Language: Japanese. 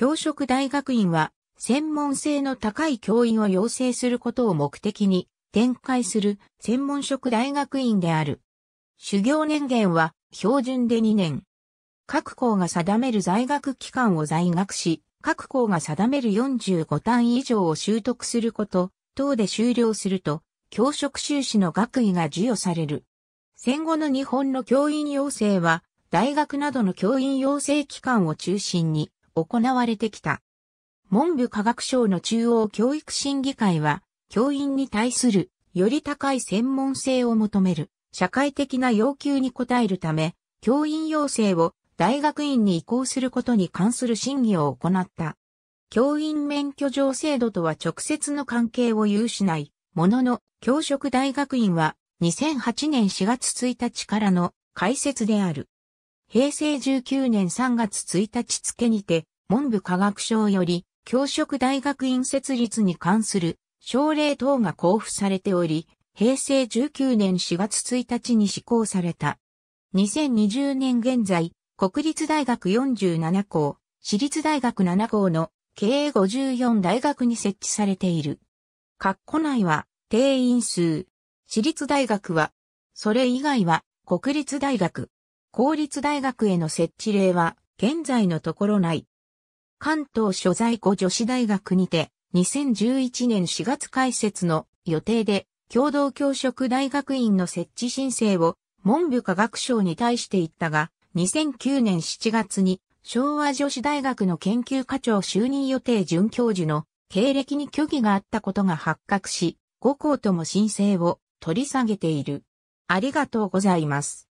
教職大学院は、専門性の高い教員を養成することを目的に展開する専門職大学院である。修行年限は標準で2年。各校が定める在学期間を在学し、各校が定める45単位以上を習得すること、等で終了すると、教職修士の学位が授与される。戦後の日本の教員養成は、大学などの教員養成機関を中心に、行われてきた。文部科学省の中央教育審議会は、教員に対するより高い専門性を求める社会的な要求に応えるため、教員要請を大学院に移行することに関する審議を行った。教員免許状制度とは直接の関係を有しない、ものの、教職大学院は2008年4月1日からの開設である。平成19年3月1日付にて、文部科学省より、教職大学院設立に関する省令等が交付されており、平成19年4月1日に施行された。2020年現在、国立大学47校、私立大学7校の経営54大学に設置されている。括弧内は定員数。私立大学は、それ以外は国立大学、公立大学への設置例は現在のところない。関東所在後女子大学にて2011年4月開設の予定で共同教職大学院の設置申請を文部科学省に対して言ったが2009年7月に昭和女子大学の研究課長就任予定准教授の経歴に虚偽があったことが発覚し、5校とも申請を取り下げている。ありがとうございます。